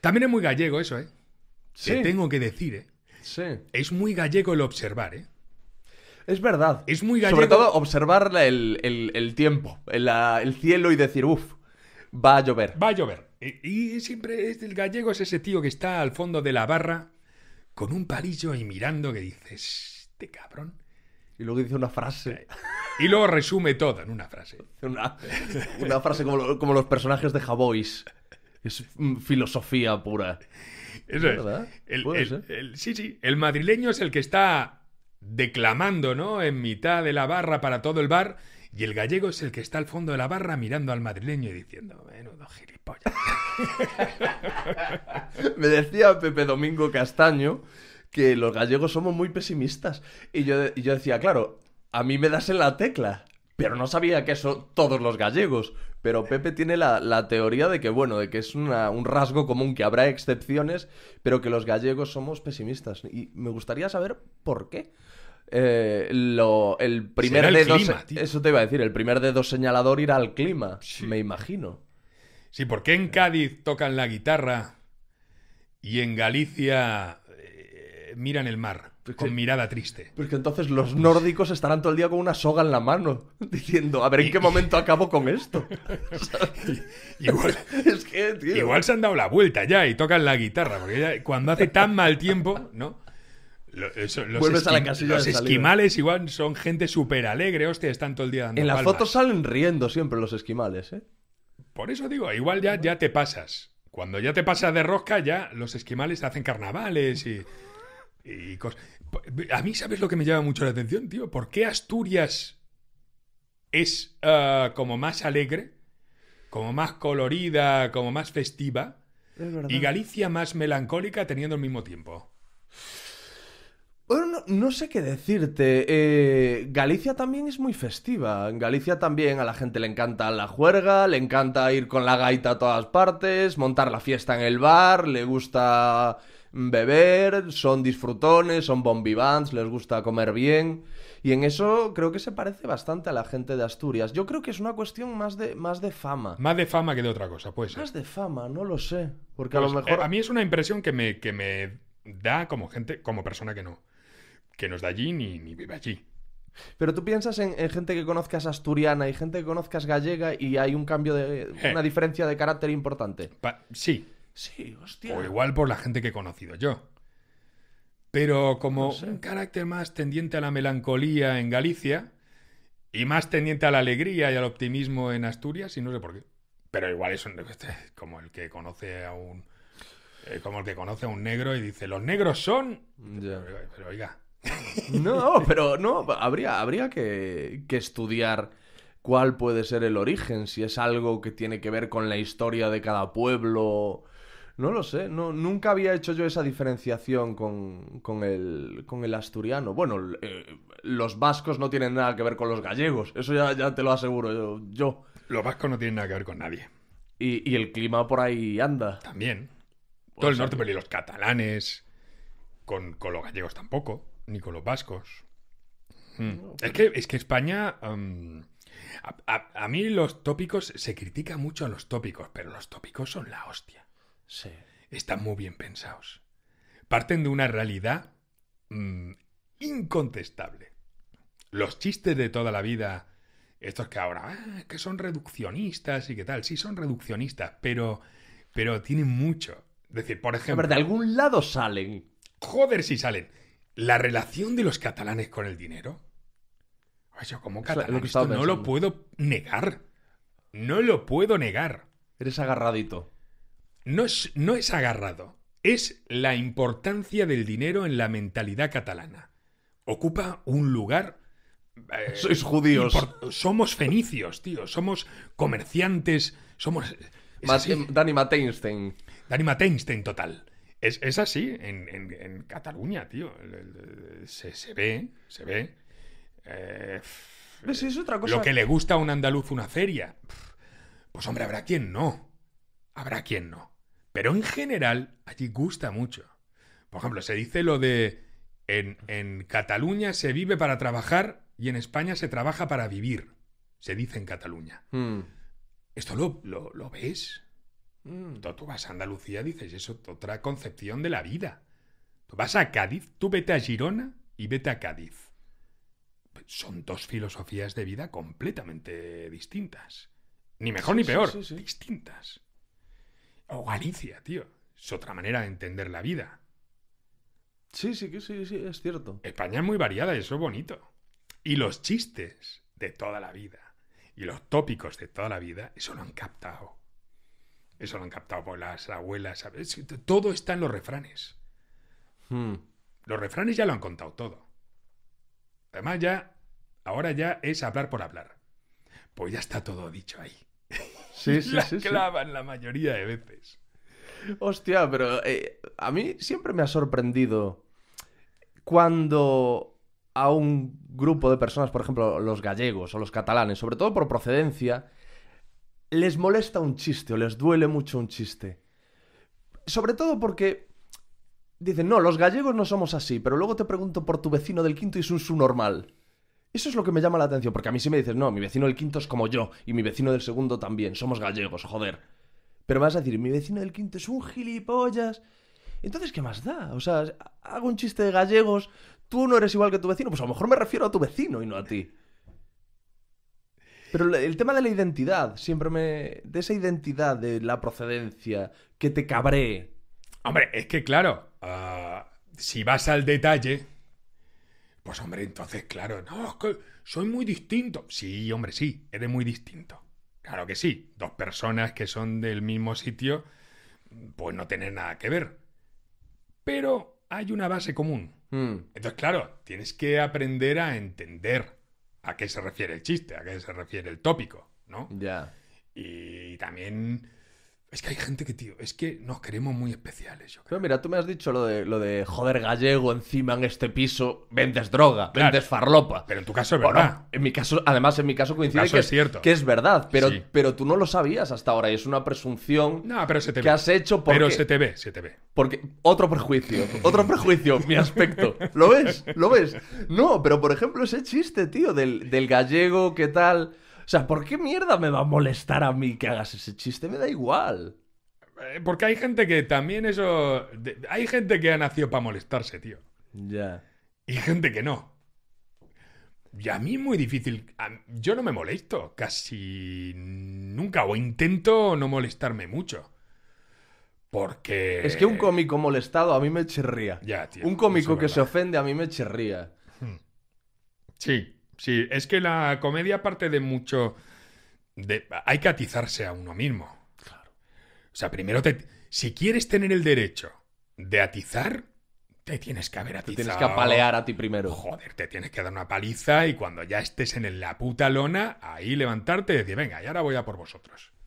También es muy gallego eso, ¿eh? Sí. tengo que decir, ¿eh? Sí. Es muy gallego el observar, ¿eh? Es verdad. Es muy gallego. Sobre todo observar el, tiempo, el, el, cielo y decir, uff, va a llover. Va a llover. Y, siempre es, el gallego es ese tío que está al fondo de la barra con un palillo y mirando que dices, este cabrón. Y luego dice una frase. Y luego resume todo en una frase. Una, frase como, los personajes de Havois. Es mm, filosofía pura. Eso es. ¿Verdad? sí, sí. El madrileño es el que está declamando, ¿no? En mitad de la barra para todo el bar. Y el gallego es el que está al fondo de la barra mirando al madrileño y diciendo, menudo gilipollas. Me decía Pepe Domingo Castaño que los gallegos somos muy pesimistas. Y yo, y yo decía, claro, a mí me das en la tecla pero no sabía que eso todos los gallegos. Pero Pepe tiene la, teoría de que, bueno, de que es un rasgo común, que habrá excepciones, pero que los gallegos somos pesimistas. Y me gustaría saber por qué. Eh, el primer dedo. eso te iba a decir, el primer dedo señalador irá al clima, me imagino. Sí, porque en Cádiz tocan la guitarra y en Galicia eh, miran el mar con mirada triste. Porque entonces los nórdicos estarán todo el día con una soga en la mano, diciendo, a ver en qué momento acabo con esto. igual, se han dado la vuelta ya y tocan la guitarra, porque cuando hace tan mal tiempo, ¿no? Los, a esquimales igual son gente súper alegre, hostia, están todo el día dando En las fotos salen riendo siempre los esquimales, ¿eh? Por eso digo, igual ya, ya te pasas. Cuando ya te pasas de rosca, ya los esquimales hacen carnavales y... Y a mí, ¿sabes lo que me llama mucho la atención, tío? ¿Por qué Asturias es eh, como más alegre, como más colorida, como más festiva? Y Galicia más melancólica teniendo el mismo tiempo. Bueno, no, sé qué decirte. Eh, Galicia también es muy festiva. En Galicia también a la gente le encanta la juerga, le encanta ir con la gaita a todas partes, montar la fiesta en el bar, le gusta beber, son disfrutones, son bombivans, les gusta comer bien. Y en eso creo que se parece bastante a la gente de Asturias. Yo creo que es una cuestión más de, más de fama. Más de fama que de otra cosa, pues. Más de fama, no lo sé. Porque a pues, lo mejor. Eh, a mí es una impresión que me, que me da como gente, como persona que no. Que no es de allí ni, ni vive allí. Pero tú piensas en, gente que conozcas asturiana y gente que conozcas gallega y hay un cambio de. Eh. una diferencia de carácter importante. sí, Sí, hostia. O igual por la gente que he conocido yo. Pero como un carácter más tendiente a la melancolía en Galicia y más tendiente a la alegría y al optimismo en Asturias, y no sé por qué. Pero igual es este como el que conoce a un eh, como el que conoce a un negro y dice, los negros son. Pero, oiga. No, pero no, habría, habría que, que estudiar cuál puede ser el origen, si es algo que tiene que ver con la historia de cada pueblo no lo sé, no, nunca había hecho yo esa diferenciación con, con, el, asturiano. Bueno, eh, los vascos no tienen nada que ver con los gallegos, eso ya, te lo aseguro yo, yo. Los vascos no tienen nada que ver con nadie. Y, el clima por ahí anda. También. Pues Todo el norte, pero los catalanes, con, con, los gallegos tampoco, ni con los vascos. Mm. es, que, es que España... A, a mí los tópicos, se critica mucho a los tópicos, pero los tópicos son la hostia están muy bien pensados. Parten de una realidad mm, incontestable. Los chistes de toda la vida, estos que ahora, ah, que son reduccionistas y qué tal, sí son reduccionistas, pero, pero tienen mucho. Es decir, por ejemplo... de algún lado salen. Joder, si salen. La relación de los catalanes con el dinero. como catalán no lo puedo negar. No lo puedo negar. Eres agarradito no es, agarrado, es la importancia del dinero en la mentalidad catalana. Ocupa un lugar Sois eh, judíos. somos fenicios, tío. Somos comerciantes. Somos. más Dani Mateinstein. Dani Mateinstein, total. Es, así en, Cataluña, tío. Se, ve, se ve. Eh, es otra cosa. Lo que le gusta a un andaluz una feria. Pues hombre, habrá quien no. Habrá quien no. Pero en general, allí gusta mucho. Por ejemplo, se dice lo de en, Cataluña se vive para trabajar y en España se trabaja para vivir. Se dice en Cataluña. Hmm. ¿Esto lo, ves? Hmm. Tú, vas a Andalucía, dices, eso otra concepción de la vida. Tú vas a Cádiz, tú vete a Girona y vete a Cádiz. Son dos filosofías de vida completamente distintas. Ni mejor ni peor, distintas. O Galicia, tío. Es otra manera de entender la vida. Sí, sí, sí, sí, es cierto. España es muy variada y eso es bonito. Y los chistes de toda la vida y los tópicos de toda la vida, eso lo han captado. Eso lo han captado por las abuelas, ¿sabes? Todo está en los refranes. Hmm. Los refranes ya lo han contado todo. Además ya, ahora ya es hablar por hablar. Pues ya está todo dicho ahí. Sí, la clavan la mayoría de veces. Hostia, pero eh, a mí siempre me ha sorprendido cuando a un grupo de personas, por ejemplo, los gallegos o los catalanes, sobre todo por procedencia, les molesta un chiste o les duele mucho un chiste. Sobre todo porque dicen, no, los gallegos no somos así, pero luego te pregunto por tu vecino del quinto y es un su normal. Eso es lo que me llama la atención, porque a mí sí me dices, no, mi vecino del quinto es como yo, y mi vecino del segundo también, somos gallegos, joder. Pero vas a decir, mi vecino del quinto es un gilipollas. Entonces, ¿qué más da? O sea, hago un chiste de gallegos, tú no eres igual que tu vecino, pues a lo mejor me refiero a tu vecino y no a ti. Pero el tema de la identidad, siempre me... De esa identidad, de la procedencia, que te cabré. Hombre, es que claro, ah, si vas al detalle pues hombre, entonces, claro, no, es que soy muy distinto. Sí, hombre, sí, eres muy distinto. Claro que sí, dos personas que son del mismo sitio, pues no tienen nada que ver. Pero hay una base común. Hmm. Entonces, claro, tienes que aprender a entender a qué se refiere el chiste, a qué se refiere el tópico, ¿no? Ya. Y también es que hay gente que, tío, es que nos queremos muy especiales, yo mira, tú me has dicho lo de, lo de joder gallego encima en este piso, vendes droga, vendes farlopa. Pero en tu caso es verdad. en mi caso, además, en mi caso coincide que, es cierto. que es verdad, pero, pero tú no lo sabías hasta ahora y es una presunción te que has hecho porque... Pero se te ve, se te ve. Porque otro prejuicio, otro prejuicio, mi aspecto. ¿Lo ves? ¿Lo ves? No, pero por ejemplo ese chiste, tío, del, del gallego, ¿qué tal? O sea, ¿por qué mierda me va a molestar a mí que hagas ese chiste? Me da igual. Eh, porque hay gente que también eso. Hay gente que ha nacido para molestarse, tío. Ya. Y gente que no. Y a mí es muy difícil. Yo no me molesto casi nunca. O intento no molestarme mucho. Porque. Es que un cómico molestado a mí me chirría. Ya, tío. Un cómico que se ofende a mí me chirría. Hmm. Sí. Sí, es que la comedia parte de mucho. De, hay que atizarse a uno mismo. Claro. O sea, primero te. Si quieres tener el derecho de atizar, te tienes que haber atizado. Te tienes que apalear a ti primero. Joder, te tienes que dar una paliza y cuando ya estés en la puta lona, ahí levantarte y decir, venga, y ahora voy a por vosotros.